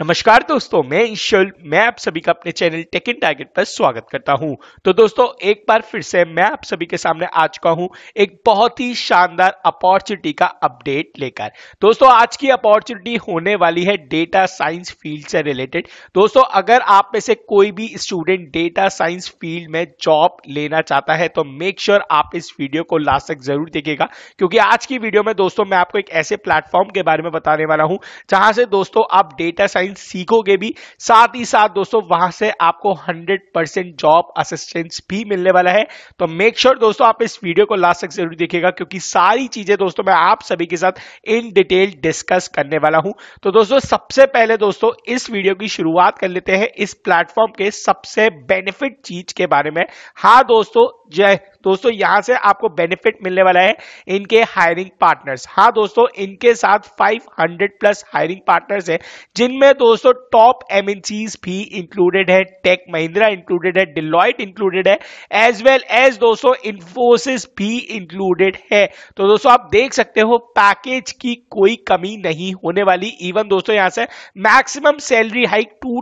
नमस्कार दोस्तों मैं ईश्वर मैं आप सभी का अपने चैनल टेक इन टारगेट पर स्वागत करता हूं तो दोस्तों एक बार फिर से मैं आप सभी के सामने आ चुका हूं एक बहुत ही शानदार अपॉर्चुनिटी का अपडेट लेकर दोस्तों आज की अपॉर्चुनिटी होने वाली है डेटा साइंस फील्ड से रिलेटेड दोस्तों अगर आप में से कोई भी स्टूडेंट डेटा साइंस फील्ड में जॉब लेना चाहता है तो मेक श्योर sure आप इस वीडियो को लास्ट तक जरूर देखेगा क्योंकि आज की वीडियो में दोस्तों मैं आपको एक ऐसे प्लेटफॉर्म के बारे में बताने वाला हूं जहां से दोस्तों आप डेटा साइंस साइंस सीखोगे भी साथ ही साथ दोस्तों वहां से आपको 100 परसेंट जॉब असिस्टेंस भी मिलने वाला है तो मेक श्योर sure दोस्तों आप इस वीडियो को लास्ट तक जरूर देखिएगा क्योंकि सारी चीजें दोस्तों मैं आप सभी के साथ इन डिटेल डिस्कस करने वाला हूं तो दोस्तों सबसे पहले दोस्तों इस वीडियो की शुरुआत कर लेते हैं इस प्लेटफॉर्म के सबसे बेनिफिट चीज के बारे में हाँ दोस्तों जय दोस्तों यहां से आपको बेनिफिट मिलने वाला है इनके हायरिंग पार्टनर्स हाँ दोस्तों इनके साथ 500 प्लस हायरिंग पार्टनर्स हैं जिनमें दोस्तों टॉप एमएनसीज भी इंक्लूडेड है टेक महिंद्रा इंक्लूडेड है डिलॉइट इंक्लूडेड है एज वेल एज दोस्तों इन्फोसिस भी इंक्लूडेड है तो दोस्तों आप देख सकते हो पैकेज की कोई कमी नहीं होने वाली इवन दोस्तों यहां से maximum salary hike two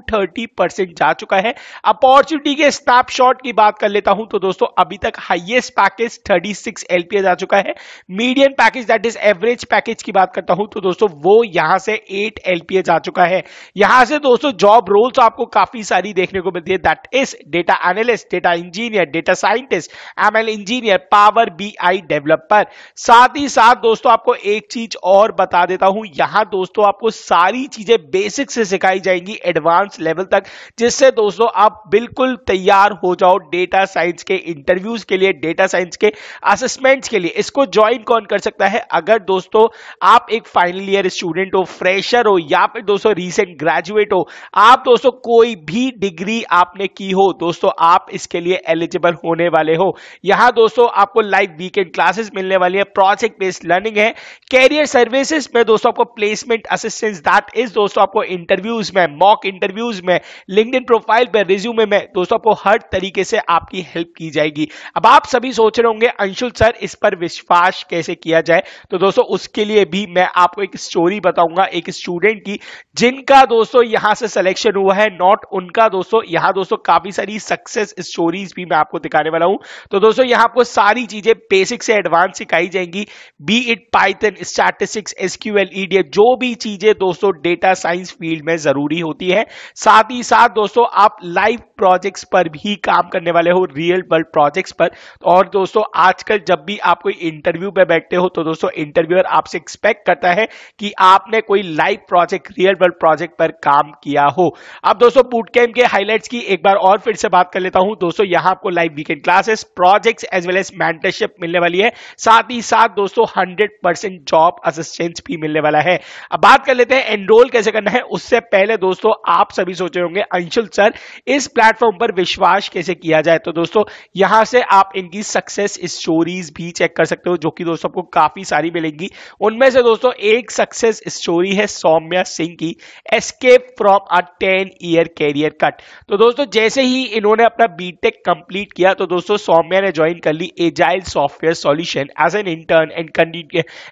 percent जा चुका है अपॉर्चुनिटी के स्नैपशॉट की बात कर लेता हूं तो दोस्तों अभी अभी तक हाईएस्ट पैकेज 36 सिक्स एलपीएस आ चुका है medium package that is average package की बात करता हूं तो दोस्तों वो यहां से 8 एलपीएस आ चुका है यहां से दोस्तों जॉब रोल्स आपको काफी सारी देखने को मिलती है that is data analyst data engineer data scientist M engineer power B developer साथ ही साथ दोस्तों आपको एक चीज और बता देता हूं यहां दोस्तों आपको सारी चीजें बेसिक से सिखाई जाएंगी एडवांस लेवल तक जिससे दोस्तों आप बिल्कुल तैयार हो जाओ डेटा साइंस के इंटरव्यू इंटरव्यूज के लिए डेटा साइंस के असेसमेंट्स के लिए इसको ज्वाइन कौन कर सकता है अगर दोस्तों आप एक फाइनल ईयर स्टूडेंट हो फ्रेशर हो या फिर दोस्तों रिसेंट ग्रेजुएट हो आप दोस्तों कोई भी डिग्री आपने की हो दोस्तों आप इसके लिए एलिजिबल होने वाले हो यहां दोस्तों आपको लाइव वीकेंड क्लासेस मिलने वाली है प्रोजेक्ट बेस्ड लर्निंग है कैरियर सर्विसेज में दोस्तों आपको प्लेसमेंट असिस्टेंस दैट इज दोस्तों आपको इंटरव्यूज में मॉक इंटरव्यूज में लिंक प्रोफाइल पर रिज्यूमे में दोस्तों आपको हर तरीके से आपकी हेल्प की जाएगी अब आप सभी सोच रहे होंगे अंशुल सर इस पर विश्वास कैसे किया जाए तो दोस्तों उसके लिए भी मैं आपको एक स्टोरी बताऊंगा एक स्टूडेंट की जिनका दोस्तों यहां से सिलेक्शन हुआ है नॉट उनका दोस्तों यहां दोस्तों काफी सारी सक्सेस स्टोरीज भी मैं आपको दिखाने वाला हूं तो दोस्तों यहां आपको सारी चीजें बेसिक से एडवांस सिखाई जाएंगी be it Python statistics SQL EDF जो भी चीजें दोस्तों डेटा साइंस फील्ड में जरूरी होती है साथ ही साथ दोस्तों आप लाइव प्रोजेक्ट्स पर भी काम करने वाले हो रियल वर्ल्ड प्रोजेक्ट प्रोजेक्ट्स पर और दोस्तों आजकल जब भी आप कोई इंटरव्यू पे बैठते हो तो दोस्तों इंटरव्यूअर आपसे एक्सपेक्ट करता है कि आपने कोई live project real world project पर काम किया हो अब दोस्तों बूट कैंप के हाईलाइट की एक बार और फिर से बात कर लेता हूं दोस्तों यहां आपको live weekend classes project as well as mentorship मिलने वाली है साथ ही साथ दोस्तों हंड्रेड जॉब असिस्टेंस भी मिलने वाला है अब बात कर लेते हैं एनरोल कैसे करना है उससे पहले दोस्तों आप सभी सोच रहे होंगे अंशुल सर इस प्लेटफॉर्म पर विश्वास कैसे किया जाए तो दोस्तों यहां से आप इनकी सक्सेस स्टोरीज भी चेक कर सकते हो जो कि दोस्तों आपको काफी सारी मिलेंगी उनमें से दोस्तों एक सक्सेस स्टोरी है सौम्या सिंह की escape from a ten year career cut तो दोस्तों जैसे ही इन्होंने अपना बीटेक कंप्लीट किया तो दोस्तों सौम्या ने ज्वाइन कर ली agile software solution as an intern and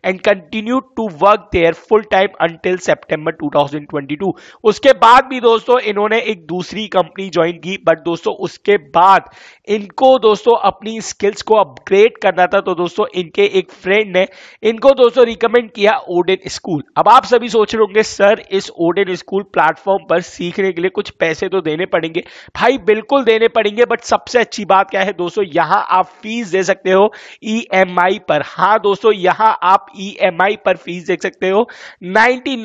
and continue to work there full time until September two उसके बाद भी दोस्तों इन्होंने एक दूसरी कंपनी ज्वाइन की बट दोस्तों उसके बाद इनको दोस्तों दोस्तों अपनी स्किल्स को अपग्रेड करना था तो दोस्तों इनके एक फ्रेंड ने इनको दोस्तों रिकमेंड किया ओडेन स्कूल अब आप सभी सोच रहे होंगे सर इस ओडेन स्कूल प्लेटफॉर्म पर सीखने के लिए कुछ पैसे तो देने पड़ेंगे भाई बिल्कुल देने पड़ेंगे बट सबसे अच्छी बात क्या है दोस्तों यहाँ आप फीस दे सकते हो ई e पर हाँ दोस्तों यहाँ आप ई e पर फीस देख सकते हो नाइनटी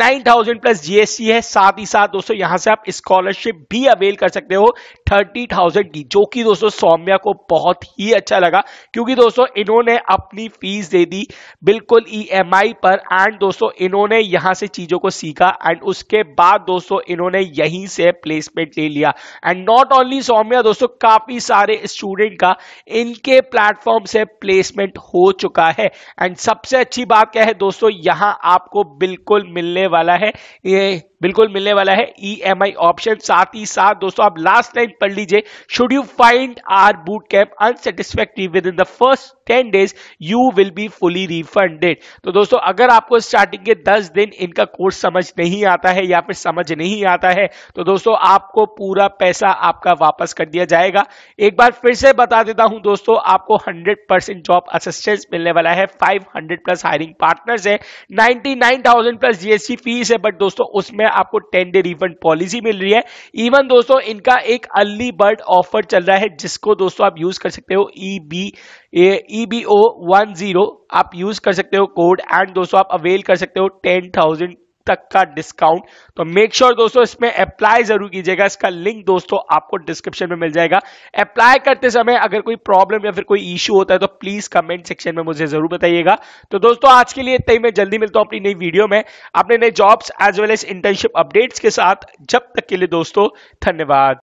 प्लस जीएसटी है साथ ही साथ दोस्तों यहां से आप स्कॉलरशिप भी अवेल कर सकते हो थर्टी की जो कि दोस्तों सौम्या को बहुत बहुत ही अच्छा लगा क्योंकि दोस्तों इन्होंने अपनी फीस दे दी बिल्कुल ईएमआई e पर एंड दोस्तों इन्होंने यहाँ से चीज़ों को सीखा एंड उसके बाद दोस्तों इन्होंने यहीं से प्लेसमेंट ले लिया एंड नॉट ओनली सौम्या दोस्तों काफ़ी सारे स्टूडेंट का इनके प्लेटफॉर्म से प्लेसमेंट हो चुका है एंड सबसे अच्छी बात क्या है दोस्तों यहाँ आपको बिल्कुल मिलने वाला है ये बिल्कुल मिलने वाला है ईएमआई e ऑप्शन साथ ही साथ दोस्तों आप लास्ट लाइन पढ़ लीजिए should you find our boot camp unsatisfactory within the first ten days you will be fully refunded तो दोस्तों अगर आपको स्टार्टिंग के दस दिन इनका कोर्स समझ नहीं आता है या फिर समझ नहीं आता है तो दोस्तों आपको पूरा पैसा आपका वापस कर दिया जाएगा एक बार फिर से बता देता हूं दोस्तों आपको 100 परसेंट जॉब असिस्टेंस मिलने वाला है 500 प्लस हायरिंग पार्टनर्स है 99,000 प्लस जीएसटी फीस है बट दोस्तों उसमें आपको टेन डे रिफंड पॉलिसी मिल रही है इवन दोस्तों इनका एक अर्ली बर्ड ऑफर चल रहा है जिसको दोस्तों आप यूज कर सकते हो E B E B O one zero आप यूज कर सकते हो कोड एंड दोस्तों आप अवेल कर सकते हो टेन थाउजेंड तक का डिस्काउंट तो मेक श्योर sure दोस्तों इसमें अप्लाई जरूर कीजिएगा इसका लिंक दोस्तों आपको डिस्क्रिप्शन में मिल जाएगा अप्लाई करते समय अगर कोई प्रॉब्लम या फिर कोई इश्यू होता है तो प्लीज कमेंट सेक्शन में मुझे जरूर बताइएगा तो दोस्तों आज के लिए इतना ही मैं जल्दी मिलता हूं अपनी नई वीडियो में अपने नए jobs as well as internship updates के साथ जब तक के लिए दोस्तों धन्यवाद